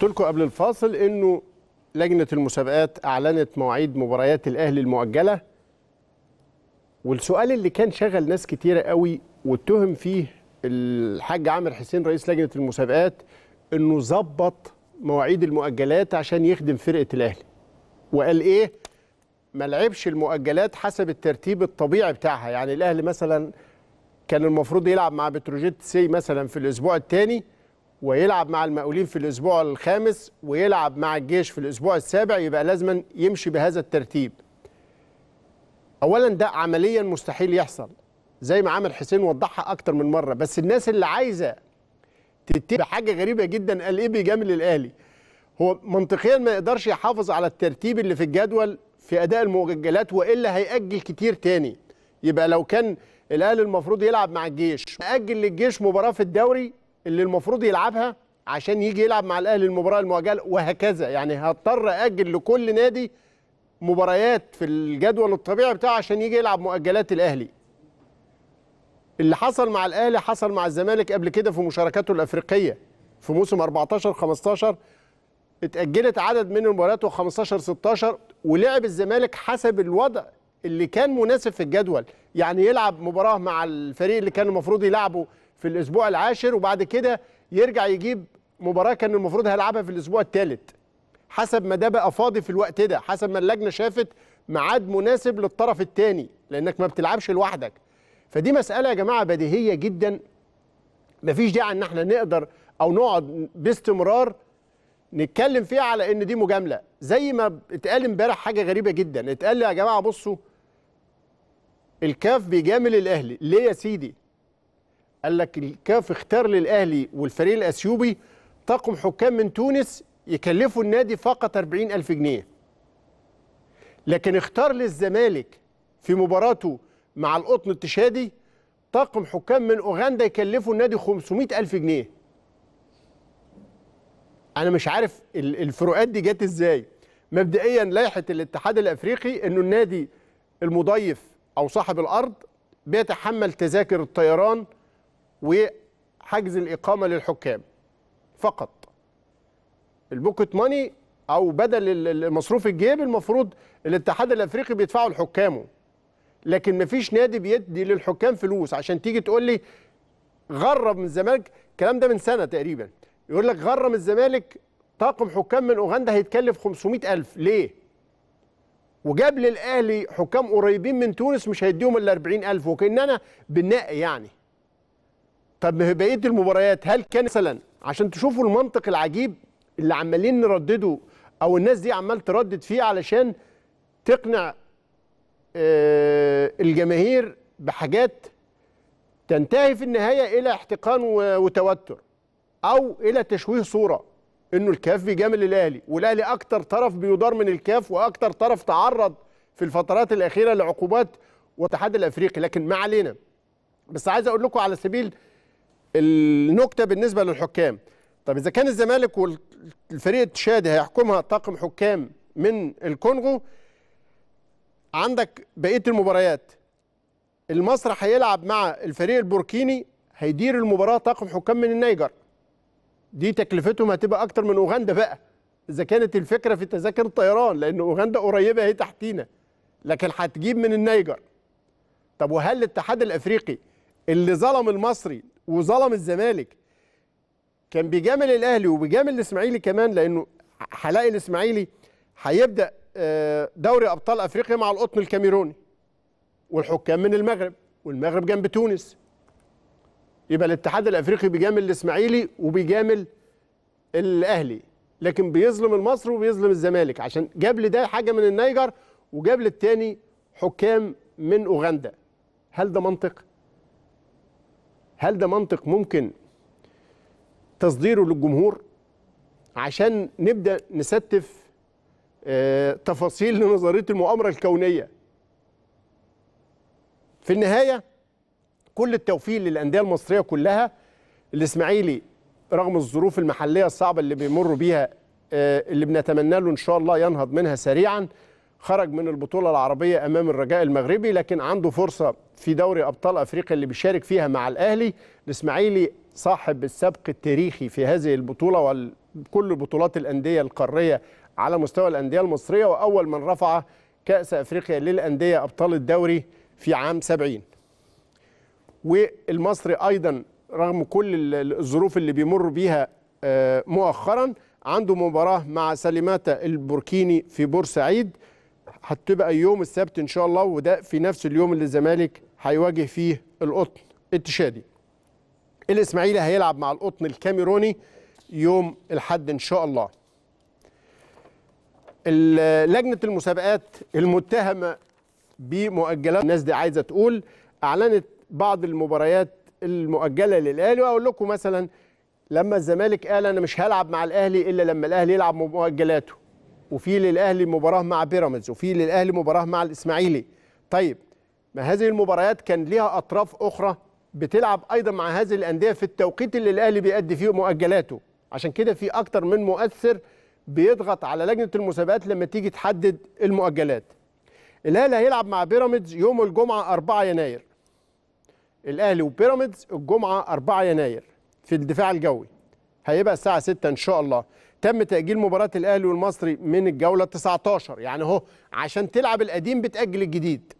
قلت لكم قبل الفاصل انه لجنه المسابقات اعلنت مواعيد مباريات الاهلي المؤجله والسؤال اللي كان شغل ناس كتيره قوي واتهم فيه الحاج عامر حسين رئيس لجنه المسابقات انه ظبط مواعيد المؤجلات عشان يخدم فرقه الاهلي وقال ايه ما لعبش المؤجلات حسب الترتيب الطبيعي بتاعها يعني الاهلي مثلا كان المفروض يلعب مع بتروجيت سي مثلا في الاسبوع الثاني ويلعب مع المقاولين في الاسبوع الخامس ويلعب مع الجيش في الاسبوع السابع يبقى لازما يمشي بهذا الترتيب اولا ده عمليا مستحيل يحصل زي ما عمل حسين وضحها اكتر من مره بس الناس اللي عايزه تتبع حاجه غريبه جدا قال ايه بيجامل الاهلي هو منطقيا ما يقدرش يحافظ على الترتيب اللي في الجدول في اداء المؤجلات والا هيأجل كتير تاني يبقى لو كان الاهلي المفروض يلعب مع الجيش اجل للجيش مباراه في الدوري اللي المفروض يلعبها عشان يجي يلعب مع الاهلي المباراه المؤجله وهكذا يعني هضطر اجل لكل نادي مباريات في الجدول الطبيعي بتاعه عشان يجي يلعب مؤجلات الاهلي اللي حصل مع الاهلي حصل مع الزمالك قبل كده في مشاركاته الافريقيه في موسم 14 15 اتاجلت عدد من المباريات و15 16 ولعب الزمالك حسب الوضع اللي كان مناسب في الجدول يعني يلعب مباراه مع الفريق اللي كان المفروض يلعبه في الاسبوع العاشر وبعد كده يرجع يجيب مباراه كان المفروض هيلعبها في الاسبوع الثالث حسب ما ده بقى فاضي في الوقت ده حسب ما اللجنه شافت ميعاد مناسب للطرف الثاني لانك ما بتلعبش لوحدك فدي مساله يا جماعه بديهيه جدا مفيش داعي ان احنا نقدر او نقعد باستمرار نتكلم فيها على ان دي مجامله زي ما اتقال امبارح حاجه غريبه جدا اتقال يا جماعه بصوا الكاف بيجامل الاهلي ليه يا سيدي قال لك الكاف اختار للاهلي والفريق الاثيوبي طاقم حكام من تونس يكلفوا النادي فقط 40 ألف جنيه لكن اختار للزمالك في مباراته مع القطن التشادي طاقم حكام من أوغندا يكلفوا النادي 500 ألف جنيه أنا مش عارف الفروقات دي جت إزاي مبدئيا لائحة الاتحاد الأفريقي أنه النادي المضيف أو صاحب الأرض بيتحمل تذاكر الطيران وحجز الاقامه للحكام فقط البوكت ماني او بدل المصروف الجيب المفروض الاتحاد الافريقي بيدفعه لحكامه لكن مفيش نادي بيدي للحكام فلوس عشان تيجي تقول لي غرب من الزمالك الكلام ده من سنه تقريبا يقول لك غرم الزمالك طاقم حكام من اوغندا هيتكلف 500000 ليه وجاب للاهلي حكام قريبين من تونس مش هيديهم الا 40000 وكان انا بنقي يعني طب بقيه المباريات هل كان مثلا عشان تشوفوا المنطق العجيب اللي عمالين نردده او الناس دي عمال تردد فيه علشان تقنع آه، الجماهير بحاجات تنتهي في النهايه الى احتقان وتوتر او الى تشويه صوره انه الكاف بيجامل الاهلي والاهلي اكتر طرف بيضار من الكاف واكتر طرف تعرض في الفترات الاخيره لعقوبات والاتحاد الافريقي لكن ما علينا بس عايز اقول لكم على سبيل النكته بالنسبه للحكام طب اذا كان الزمالك والفريق التشادي هيحكمها طاقم حكام من الكونغو عندك بقيه المباريات المصري هيلعب مع الفريق البوركيني هيدير المباراه طاقم حكام من النيجر دي تكلفتهم هتبقى اكتر من اوغندا بقى اذا كانت الفكره في تذاكر الطيران لان اوغندا قريبه هي تحتينا لكن هتجيب من النيجر طب وهل الاتحاد الافريقي اللي ظلم المصري وظلم الزمالك كان بيجامل الاهلي وبيجامل الاسماعيلي كمان لانه هلاقي الاسماعيلي هيبدا آه، دوري ابطال افريقيا مع القطن الكاميروني والحكام من المغرب والمغرب جنب تونس يبقى الاتحاد الافريقي بيجامل الاسماعيلي وبيجامل الاهلي لكن بيظلم المصري وبيظلم الزمالك عشان جاب لده حاجه من النيجر وجاب للتاني حكام من اوغندا هل ده منطق؟ هل ده منطق ممكن تصديره للجمهور عشان نبدا نستف آه، تفاصيل لنظريه المؤامره الكونيه في النهايه كل التوفيق للانديه المصريه كلها الاسماعيلي رغم الظروف المحليه الصعبه اللي بيمر بيها آه، اللي بنتمنى له ان شاء الله ينهض منها سريعا خرج من البطوله العربيه امام الرجاء المغربي لكن عنده فرصه في دوري ابطال افريقيا اللي بيشارك فيها مع الاهلي الاسماعيلي صاحب السبق التاريخي في هذه البطوله وكل بطولات الانديه القاريه على مستوى الانديه المصريه واول من رفع كاس افريقيا للانديه ابطال الدوري في عام 70 والمصري ايضا رغم كل الظروف اللي بيمر بيها آه، مؤخرا عنده مباراه مع سليماتا البوركيني في بورسعيد هتبقى يوم السبت ان شاء الله وده في نفس اليوم اللي الزمالك هيواجه فيه القطن التشادي الاسماعيلي هيلعب مع القطن الكاميروني يوم الحد ان شاء الله لجنه المسابقات المتهمه بمؤجلات الناس دي عايزه تقول اعلنت بعض المباريات المؤجله للاهلي واقول لكم مثلا لما الزمالك قال انا مش هلعب مع الاهلي الا لما الاهلي يلعب مؤجلاته وفي للاهلي مباراه مع بيراميدز وفي للاهلي مباراه مع الاسماعيلي طيب ما هذه المباريات كان ليها اطراف اخرى بتلعب ايضا مع هذه الانديه في التوقيت اللي الاهلي بيأدي فيه مؤجلاته عشان كده في اكتر من مؤثر بيضغط على لجنه المسابقات لما تيجي تحدد المؤجلات الاهلي هيلعب مع بيراميدز يوم الجمعه 4 يناير الاهلي وبيراميدز الجمعه 4 يناير في الدفاع الجوي هيبقى الساعه 6 ان شاء الله تم تأجيل مباراة الأهلي والمصري من الجولة 19 يعني أهو عشان تلعب القديم بتأجل الجديد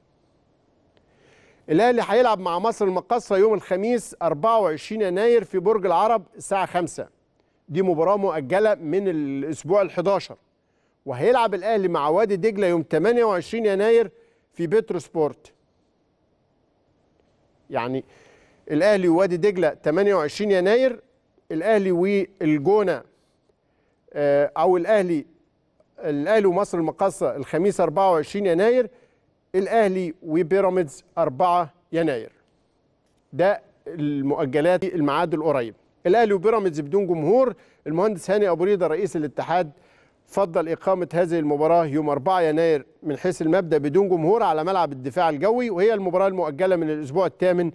الأهلي هيلعب مع مصر المقاصة يوم الخميس 24 يناير في برج العرب الساعة 5 دي مباراة مؤجلة من الأسبوع ال 11 وهيلعب الأهلي مع وادي دجلة يوم 28 يناير في بيترو سبورت يعني الأهلي ووادي دجلة 28 يناير الأهلي والجونة آه، او الاهلي الاهلي ومصر المقاصه الخميس 24 يناير الاهلي وبيراميدز 4 يناير ده المؤجلات الميعاد القريب الاهلي وبيراميدز بدون جمهور المهندس هاني ابو ريده رئيس الاتحاد فضل إقامة هذه المباراة يوم 4 يناير من حيث المبدأ بدون جمهور على ملعب الدفاع الجوي وهي المباراة المؤجلة من الأسبوع الثامن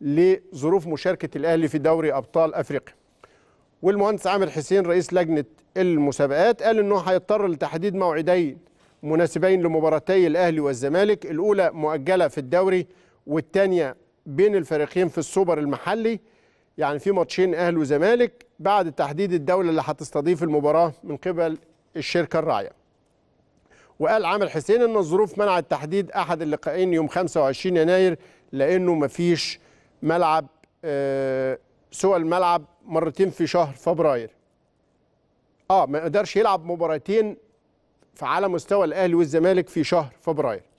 لظروف مشاركة الأهلي في دوري أبطال أفريقيا والمهندس عامر حسين رئيس لجنه المسابقات قال انه هيضطر لتحديد موعدين مناسبين لمباراتي الاهلي والزمالك الاولى مؤجله في الدوري والثانيه بين الفريقين في السوبر المحلي يعني في ماتشين اهلي وزمالك بعد تحديد الدوله اللي هتستضيف المباراه من قبل الشركه الراعيه وقال عامر حسين ان الظروف منعت تحديد احد اللقاءين يوم 25 يناير لانه مفيش ملعب آه سوق الملعب مرتين في شهر فبراير اه ما يقدرش يلعب مباراتين على مستوى الاهلي والزمالك في شهر فبراير